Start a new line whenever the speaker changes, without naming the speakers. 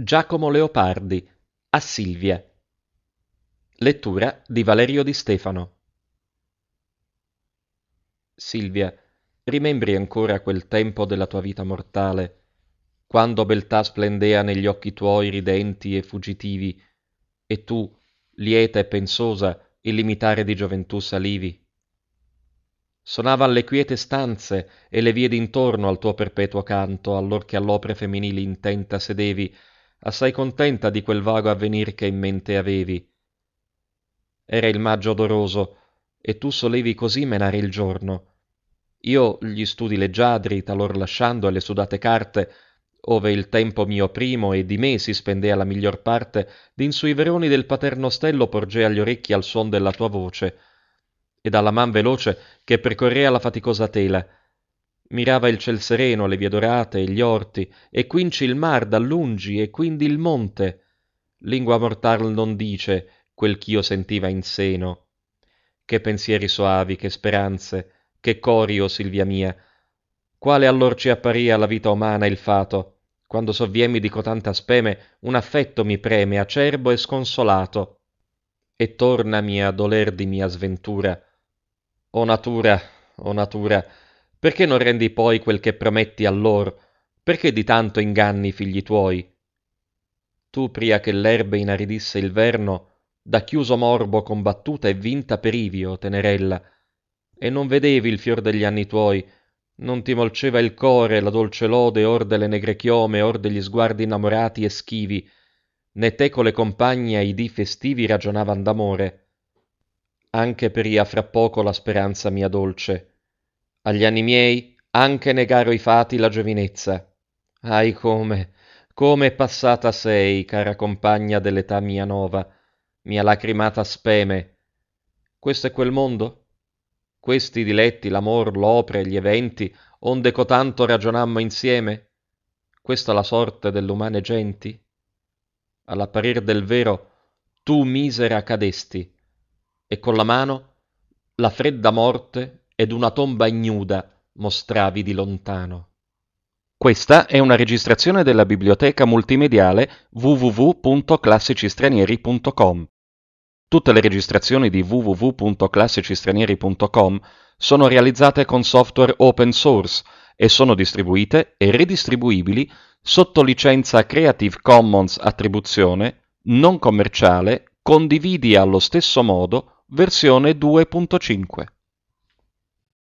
Giacomo Leopardi A Silvia Lettura di Valerio Di Stefano Silvia, rimembri ancora quel tempo della tua vita mortale, quando beltà splendea negli occhi tuoi ridenti e fuggitivi, e tu, lieta e pensosa, il limitare di gioventù salivi. Sonavan le quiete stanze e le vie d'intorno al tuo perpetuo canto, allor che all'opre femminili intenta sedevi, assai contenta di quel vago avvenir che in mente avevi era il maggio odoroso e tu solevi così menare il giorno io gli studi leggiadri talor lasciando alle sudate carte ove il tempo mio primo e di me si spendea la miglior parte d'in sui veroni del paterno ostello porgea gli orecchi al suon della tua voce e dalla man veloce che percorrea la faticosa tela mirava il ciel sereno, le vie dorate e gli orti, e quinci il mar da lungi e quindi il monte. Lingua mortal non dice quel ch'io sentiva in seno. Che pensieri soavi, che speranze, che cori, o oh Silvia mia! Quale allor ci apparia la vita umana il fato? Quando sovviemmi di cotanta speme, un affetto mi preme, acerbo e sconsolato. E tornami a doler di mia sventura. O natura, o natura, perché non rendi poi quel che prometti a loro? Perché di tanto inganni i figli tuoi? Tu, pria che l'erbe inaridisse il verno, da chiuso morbo combattuta e vinta perivio, tenerella, e non vedevi il fior degli anni tuoi, non ti molceva il core la dolce lode or delle negre chiome or degli sguardi innamorati e schivi, né te con le compagne ai dì festivi ragionavan d'amore. Anche peria fra poco la speranza mia dolce, agli anni miei anche negaro i fati la giovinezza. Ahi come, come passata sei, cara compagna dell'età mia nova, mia lacrimata speme. Questo è quel mondo? Questi diletti, l'amor, l'opre, gli eventi, onde cotanto ragionammo insieme? Questa la sorte dell'umane genti? All'apparir del vero, tu misera cadesti, e con la mano la fredda morte ed una tomba ignuda mostravi di lontano. Questa è una registrazione della biblioteca multimediale www.classicistranieri.com. Tutte le registrazioni di www.classicistranieri.com sono realizzate con software open source e sono distribuite e ridistribuibili sotto licenza Creative Commons attribuzione non commerciale condividi allo stesso modo versione 2.5.